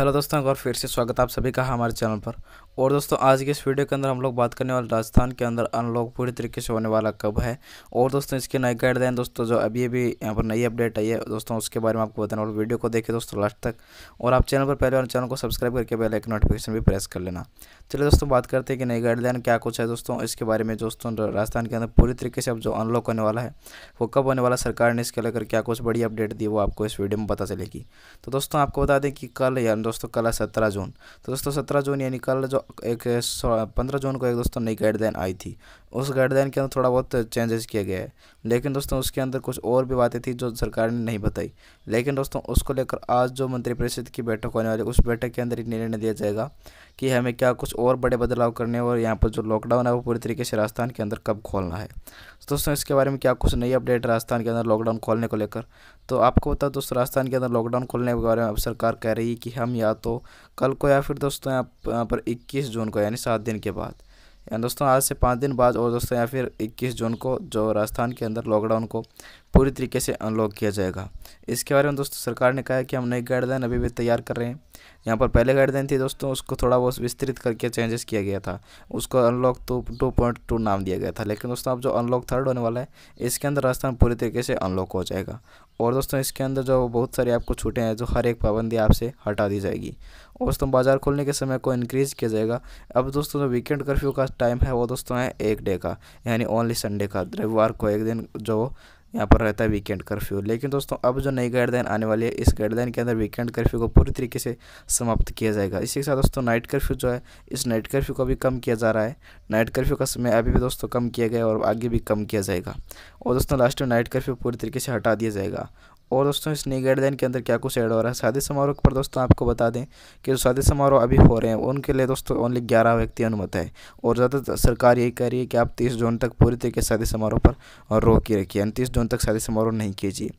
hello दोस्तों एक और फिर से स्वागत आप सभी का हमारे चैनल पर और दोस्तों आज के इस वीडियो के अंदर हम लोग बात करने वाले राजस्थान के अंदर अनलॉक पूरी तरीके से होने वाला कब है और दोस्तों इसके नए गाइडलाइन दोस्तों जो अभी अभी यहाँ पर नई अपडेट आई है दोस्तों उसके बारे में आपको बताने वाले वीडियो को देखिए दोस्तों लास्ट तक और आप चैनल पर पहले और चैनल को सब्सक्राइब करके पहले एक नोटिफिकेशन भी प्रेस कर लेना चलिए दोस्तों बात करते हैं कि नई गाइडलाइन क्या कुछ है दोस्तों इसके बारे में दोस्तों राजस्थान के अंदर पूरी तरीके से अब जो अनलॉक होने वाला है वो कब होने वाला सरकार ने इसके लेकर क्या कुछ बड़ी अपडेट दी वो आपको इस वीडियो में पता चलेगी तो दोस्तों आपको बता दें कि कल या दोस्तों कल है सत्रह जून तो दोस्तों सत्रह जून यानी कल जो एक पंद्रह जून को एक दोस्तों नई गाइडलाइन आई थी उस गाइडलाइन के अंदर थोड़ा बहुत चेंजेस किया गया है लेकिन दोस्तों उसके अंदर कुछ और भी बातें थी जो सरकार ने नहीं बताई लेकिन दोस्तों उसको लेकर आज जो मंत्रिपरिषद की बैठक होने वाली उस बैठक के अंदर ही निर्णय दिया जाएगा कि हमें क्या कुछ और बड़े बदलाव करने और यहाँ पर जो लॉकडाउन है वो पूरी तरीके से राजस्थान के अंदर कब खोलना है दोस्तों इसके बारे में क्या कुछ नई अपडेट राजस्थान के अंदर लॉकडाउन खोलने को लेकर तो आपको बता दोस्तों राजस्थान के अंदर लॉकडाउन खोलने के बारे में अब सरकार कह रही है कि हम या तो कल को या फिर दोस्तों यहाँ पर इक्कीस जून को यानी सात दिन के बाद यानी दोस्तों आज से पाँच दिन बाद और दोस्तों या फिर इक्कीस जून को जो राजस्थान के अंदर लॉकडाउन को पूरी तरीके से अनलॉक किया जाएगा इसके बारे में दोस्तों सरकार ने कहा है कि हम नई गाइडलाइन अभी भी तैयार कर रहे हैं यहाँ पर पहले गाइडलाइन थी दोस्तों उसको थोड़ा बहुत विस्तृत करके चेंजेस किया गया था उसको unlock two two point two नाम दिया गया था लेकिन दोस्तों अब जो अनलॉक थर्ड होने वाला है इसके अंदर राजस्थान पूरी तरीके से अनलॉक हो जाएगा और दोस्तों इसके अंदर जो बहुत सारी आपको छूटें हैं जो हर एक पाबंदी आपसे हटा दी जाएगी और दोस्तों बाज़ार खोलने के समय को इंक्रीज़ किया जाएगा अब दोस्तों जो वीकेंड कर्फ्यू का टाइम है वो दोस्तों है एक डे का यानी ओनली संडे का रविवार को एक दिन जो यहाँ पर रहता है वीकेंड कर्फ्यू लेकिन दोस्तों अब जो नई गाइडलाइन आने वाली है इस गाइडलाइन के अंदर वीकेंड कर्फ्यू को पूरी तरीके से समाप्त किया जाएगा इसी के साथ दोस्तों नाइट कर्फ्यू जो है इस नाइट कर्फ्यू को भी कम किया जा रहा है नाइट कर्फ्यू का समय अभी भी दोस्तों कम किया गया और आगे भी कम किया जाएगा और दोस्तों लास्ट में नाइट कर्फ्यू पूरी तरीके से हटा दिया जाएगा और दोस्तों इस निगेट देन के अंदर क्या कुछ ऐड हो रहा है शादी समारोह पर दोस्तों आपको बता दें कि जो शादी समारोह अभी हो रहे हैं उनके लिए दोस्तों ओनली ग्यारह व्यक्ति अनुमत है और ज़्यादातर सरकार यही कह रही है कि आप तीस जून तक पूरी तरीके शादी समारोह पर रोक ही रखिए यानी तीस जून तक शादी समारोह नहीं कीजिए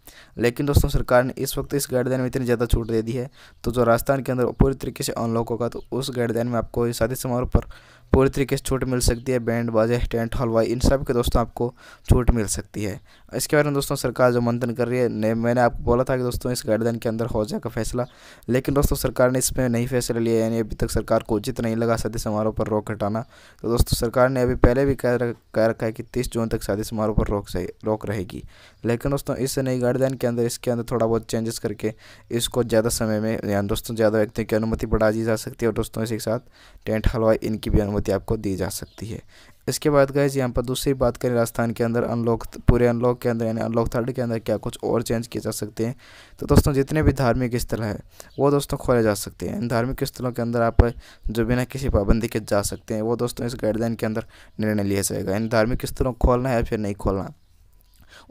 लेकिन दोस्तों सरकार ने इस वक्त इस गाइडलाइन में इतनी ज़्यादा छूट दे दी है तो जो राजस्थान के अंदर पूरी तरीके से अनलॉक होगा तो उस गाइडलाइन में आपको शादी समारोह पर पूरी तरीके से छूट मिल सकती है बैंड बाजे टेंट हलवाई इन सब के दोस्तों आपको छूट मिल सकती है इसके बारे में दोस्तों सरकार जो मंथन कर रही है मैंने मैंने आपको बोला था कि दोस्तों इस गाइडलाइन के अंदर हो जाएगा फैसला लेकिन दोस्तों सरकार ने इसमें नहीं फैसला लिया यानी अभी तक सरकार को उचित नहीं लगा शादी समारोह पर रोक हटाना तो दोस्तों सरकार ने अभी पहले भी कह रखा है कि तीस जून तक शादी समारोह पर रोक रोक रहेगी लेकिन दोस्तों इस नई गाइडलाइन के अंदर इसके अंदर थोड़ा बहुत चेंजेस करके इसको ज़्यादा समय में यानी दोस्तों ज़्यादा व्यक्तियों की अनुमति बढ़ा दी जा सकती है और दोस्तों इसी के साथ टेंट हलवाई इनकी भी अनुमति आपको दी जा सकती है इसके बाद जी यहाँ पर दूसरी बात करें राजस्थान के अंदर अनलॉक पूरे अनलॉक के अंदर यानी अनलॉक थर्ड के अंदर क्या कुछ और चेंज किए जा सकते हैं तो दोस्तों जितने भी धार्मिक स्थल हैं वो दोस्तों खोले जा सकते हैं इन धार्मिक स्थलों के अंदर आप जो बिना किसी पाबंदी के जा सकते हैं वो दोस्तों इस गाइडलाइन के अंदर निर्णय लिया जाएगा इन धार्मिक स्थलों को खोलना है या फिर नहीं खोलना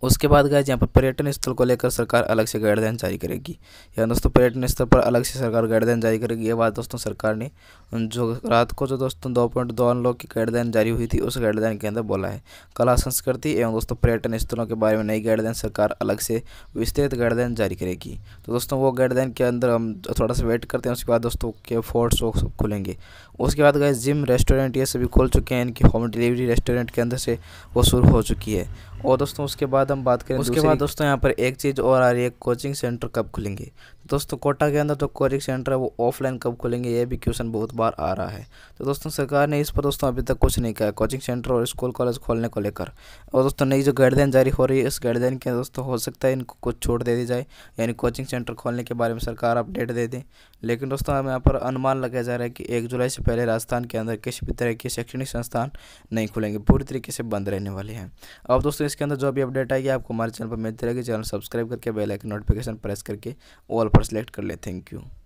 उसके बाद गए यहाँ पर पर्यटन स्थल को लेकर सरकार अलग से गाइडलाइन जारी करेगी या दोस्तों पर्यटन स्थल पर अलग से सरकार गाइडलाइन जारी करेगी ये बात दोस्तों सरकार ने जो रात को जो दोस्तों दो पॉइंट दो अनलॉक की गाइडलाइन जारी हुई थी उस गाइडलाइन के अंदर बोला है कला संस्कृति एवं दोस्तों पर्यटन स्थलों के बारे में नई गाइडलाइन सरकार अलग से विस्तृत गाइडलाइन जारी करेगी तो दोस्तों वो गाइडलाइन के अंदर हम थोड़ा सा वेट करते हैं उसके बाद दोस्तों के फोर्ट शो सब खुलेंगे उसके बाद गए जिम रेस्टोरेंट ये सभी खुल चुके हैं इनकी होम डिलीवरी रेस्टोरेंट के अंदर से वो शुरू हो चुकी है और दोस्तों उसके बाद हम बात करें उसके बाद दोस्तों यहाँ पर एक चीज़ और आ रही है कोचिंग सेंटर कब खुलेंगे दोस्तों कोटा के अंदर जो तो कोचिंग सेंटर है वो ऑफलाइन कब खुलेंगे ये भी क्वेश्चन बहुत बार आ रहा है तो दोस्तों सरकार ने इस पर दोस्तों अभी तक कुछ नहीं कहा कोचिंग सेंटर और स्कूल कॉलेज खोलने को लेकर और दोस्तों नई जो गाइडलाइन जारी हो रही है इस गाइडलाइन के दोस्तों हो सकता है इनको कुछ छूट दे दी जाए यानी कोचिंग सेंटर खोलने के बारे में सरकार अपडेट दे दें लेकिन दोस्तों हम यहाँ पर अनुमान लगाया जा रहा है कि एक जुलाई से पहले राजस्थान के अंदर किसी भी तरह के शैक्षणिक संस्थान नहीं खुलेंगे पूरी तरीके से बंद रहने वाले हैं अब दोस्तों इसके अंदर जो भी अपडेट आएगी आपको हमारे चैनल पर मिलती रहेगी चैनल सब्सक्राइब करके बेलाइकन नोटिफिकेशन प्रेस करके ऑल पर पर सेलेक्ट कर ले थैंक यू